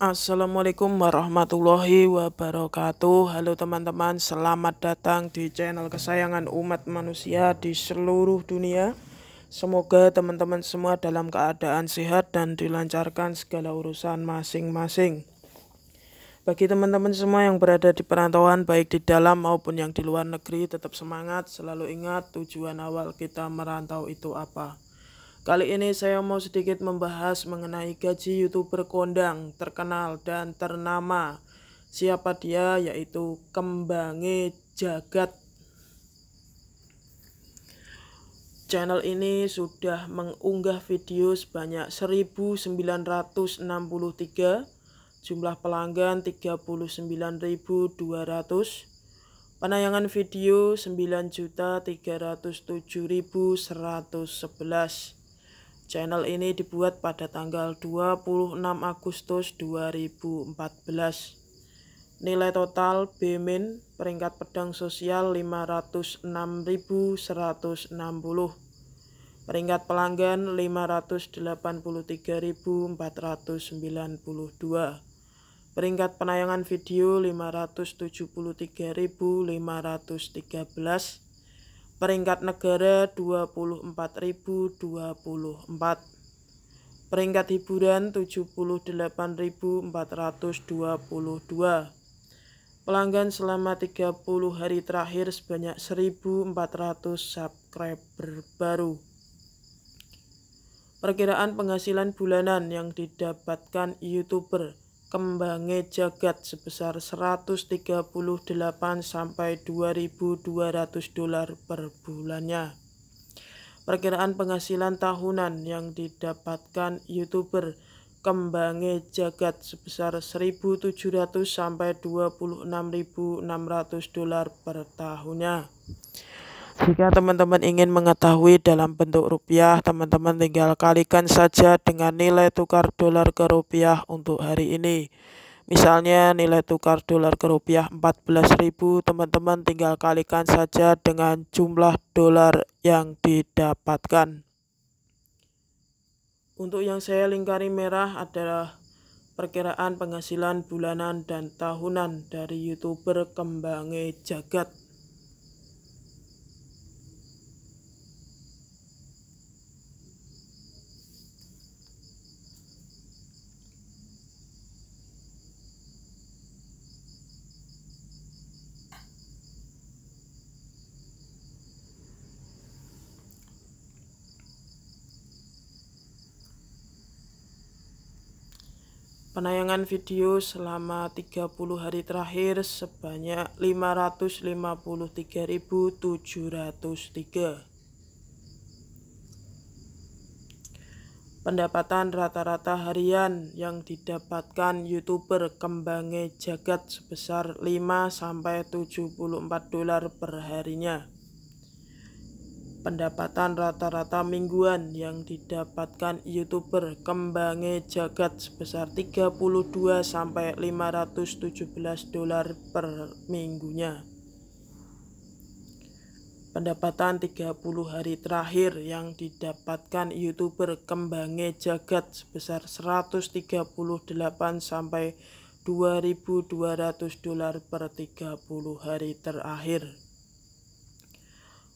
Assalamualaikum warahmatullahi wabarakatuh Halo teman-teman selamat datang di channel kesayangan umat manusia di seluruh dunia Semoga teman-teman semua dalam keadaan sehat dan dilancarkan segala urusan masing-masing Bagi teman-teman semua yang berada di perantauan baik di dalam maupun yang di luar negeri tetap semangat Selalu ingat tujuan awal kita merantau itu apa Kali ini saya mau sedikit membahas mengenai gaji youtuber kondang terkenal dan ternama. Siapa dia? Yaitu Kembangi Jagat. Channel ini sudah mengunggah video sebanyak 1963 jumlah pelanggan 39.200 penayangan video 9.307.111 Channel ini dibuat pada tanggal 26 Agustus 2014. Nilai total Bmin peringkat pedang sosial 506.160. Peringkat pelanggan 583.492. Peringkat penayangan video 573.513 peringkat negara 24.024 peringkat hiburan 78.422 pelanggan selama 30 hari terakhir sebanyak 1.400 subscriber baru perkiraan penghasilan bulanan yang didapatkan youtuber kembangnya jagat sebesar 138 sampai 2200 dolar per bulannya. Perkiraan penghasilan tahunan yang didapatkan YouTuber kembangnya jagat sebesar 1.700 sampai 26.600 dolar per tahunnya. Jika teman-teman ingin mengetahui dalam bentuk rupiah, teman-teman tinggal kalikan saja dengan nilai tukar dolar ke rupiah untuk hari ini. Misalnya nilai tukar dolar ke rupiah 14.000, teman-teman tinggal kalikan saja dengan jumlah dolar yang didapatkan. Untuk yang saya lingkari merah adalah perkiraan penghasilan bulanan dan tahunan dari YouTuber Kembange Jagat. penayangan video selama 30 hari terakhir sebanyak 553.703. Pendapatan rata-rata harian yang didapatkan YouTuber kembangnya jagat sebesar 5-74 dolar per harinya pendapatan rata-rata mingguan yang didapatkan youtuber kembange jagat sebesar 32 sampai 517 dolar per minggunya pendapatan 30 hari terakhir yang didapatkan youtuber kembange jagat sebesar 138 sampai 2200 dolar per 30 hari terakhir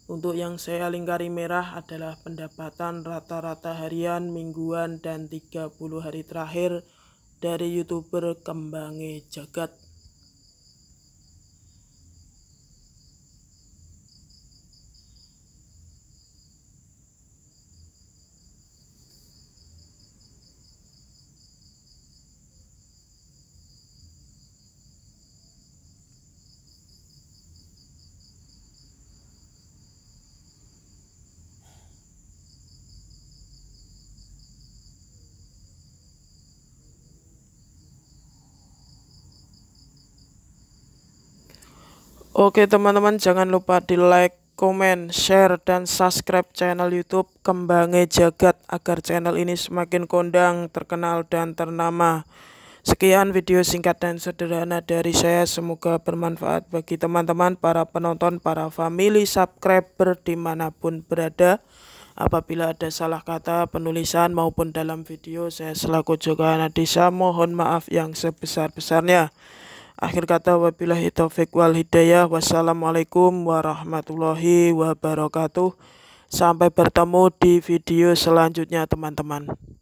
untuk yang saya lingkari merah adalah pendapatan rata-rata harian, mingguan, dan 30 hari terakhir dari YouTuber Kembangi Jagat. Oke teman-teman jangan lupa di like, komen, share, dan subscribe channel youtube Kembangnya Jagat agar channel ini semakin kondang, terkenal, dan ternama. Sekian video singkat dan sederhana dari saya semoga bermanfaat bagi teman-teman para penonton, para family subscriber dimanapun berada. Apabila ada salah kata, penulisan maupun dalam video, saya selaku Joko Anadisa mohon maaf yang sebesar-besarnya. Akhir kata wabillahi taufik wal hidayah. Wassalamualaikum warahmatullahi wabarakatuh. Sampai bertemu di video selanjutnya teman-teman.